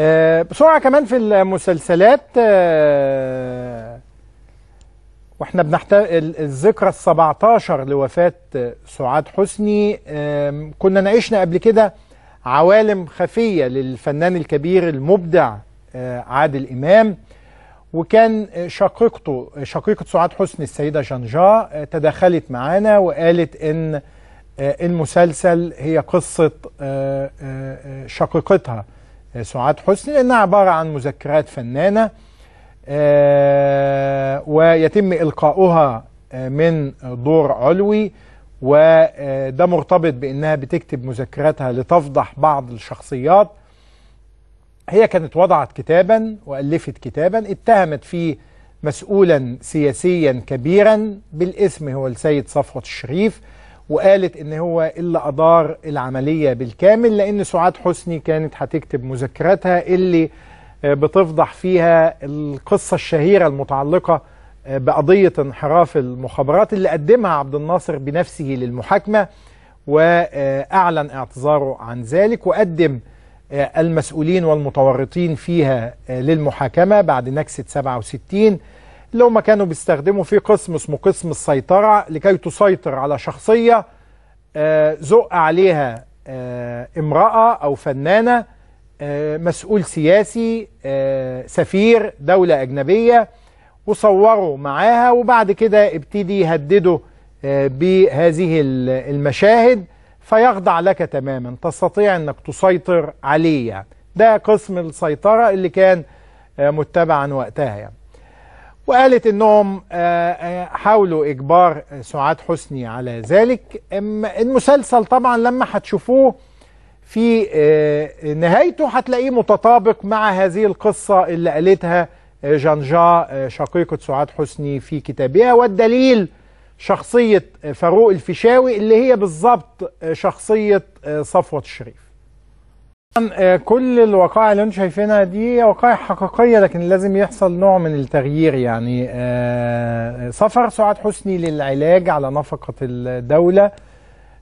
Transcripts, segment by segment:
آه، بسرعة كمان في المسلسلات آه، واحنا بنحتفل الذكرى ال 17 لوفاة آه، سعاد حسني كنا ناقشنا قبل كده عوالم خفية للفنان الكبير المبدع عادل إمام وكان شقيقته شقيقة سعاد حسني السيدة جانجا تدخلت معانا وقالت إن المسلسل هي قصة شقيقتها آه، سعاد حسني لأنها عبارة عن مذكرات فنانة آه، ويتم إلقاؤها آه، من دور علوي وده مرتبط بأنها بتكتب مذكراتها لتفضح بعض الشخصيات هي كانت وضعت كتابا وألفت كتابا اتهمت فيه مسؤولا سياسيا كبيرا بالاسم هو السيد صفوت الشريف وقالت ان هو اللي ادار العمليه بالكامل لان سعاد حسني كانت هتكتب مذكراتها اللي آه، بتفضح فيها القصه الشهيره المتعلقه آه، بقضيه انحراف المخابرات اللي قدمها عبد الناصر بنفسه للمحاكمه واعلن اعتذاره عن ذلك وقدم آه، المسؤولين والمتورطين فيها للمحاكمه بعد نكسه 67 اللي هم كانوا بيستخدموا في قسم اسمه قسم السيطرة لكي تسيطر على شخصية آه، زق عليها آه، امرأة أو فنانة آه، مسؤول سياسي سفير دولة أجنبية وصوروا معاها وبعد كده ابتدي يهددوا بهذه المشاهد فيخضع لك تماما تستطيع انك تسيطر عليه يعني ده قسم السيطرة اللي كان متبعا وقتها يعني وقالت انهم آه، آه، حاولوا اجبار آه، سعاد حسني على ذلك المسلسل طبعا لما هتشوفوه في نهايته هتلاقيه متطابق مع هذه القصة اللي قالتها جانجا شقيقة سعاد حسني في كتابها والدليل شخصية فاروق الفيشاوي اللي هي بالظبط شخصية صفوة الشريف آه، كل الوقائع اللي انتم شايفينها دي وقائع حقيقيه لكن لازم يحصل نوع من التغيير يعني آه، سفر سعاد حسني للعلاج على نفقه الدوله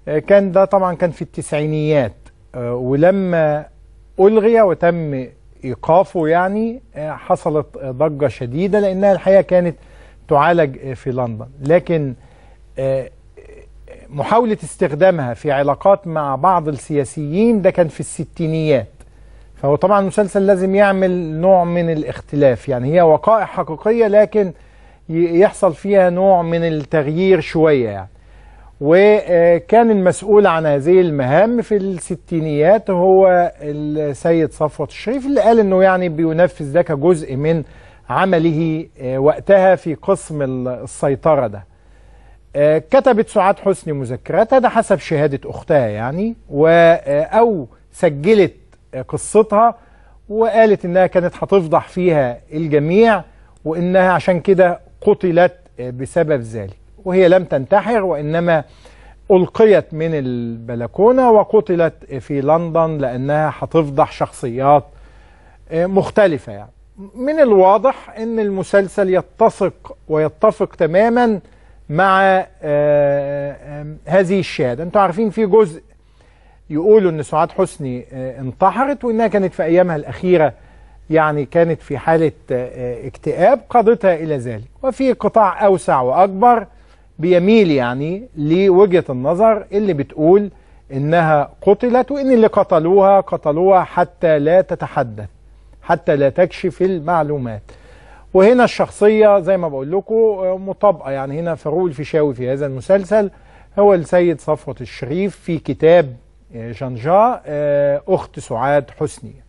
آه، كان ده طبعا كان في التسعينيات ولما الغي وتم ايقافه يعني حصلت ضجه شديده لانها الحقيقه كانت تعالج في لندن لكن محاولة استخدامها في علاقات مع بعض السياسيين ده كان في الستينيات فهو طبعا المسلسل لازم يعمل نوع من الاختلاف يعني هي وقائع حقيقية لكن يحصل فيها نوع من التغيير شوية يعني وكان المسؤول عن هذه المهام في الستينيات هو السيد صفوت الشريف اللي قال انه يعني بينفذ ده كجزء من عمله آه، وقتها في قسم السيطرة ده كتبت سعاد حسني مذكراتها ده حسب شهادة أختها يعني و أو سجلت قصتها وقالت إنها كانت هتفضح فيها الجميع وإنها عشان كده قتلت بسبب ذلك وهي لم تنتحر وإنما ألقيت من البلكونة وقتلت في لندن لأنها هتفضح شخصيات مختلفة يعني من الواضح أن المسلسل يتسق ويتفق تماماً مع آه، آه، هذه الشهادة انتوا عارفين في جزء يقولوا ان سعاد حسني آه، انتحرت وانها كانت في ايامها الاخيرة يعني كانت في حالة اكتئاب قادتها الى ذلك وفي قطاع اوسع واكبر بيميل يعني لوجهة النظر اللي بتقول انها قتلت وان اللي قتلوها قتلوها حتى لا تتحدث حتى لا تكشف المعلومات وهنا الشخصية زي ما بقول لكم مطابقة يعني هنا فاروق الفيشاوي في هذا المسلسل هو السيد صفوة الشريف في كتاب جانجا آه، أخت سعاد حسني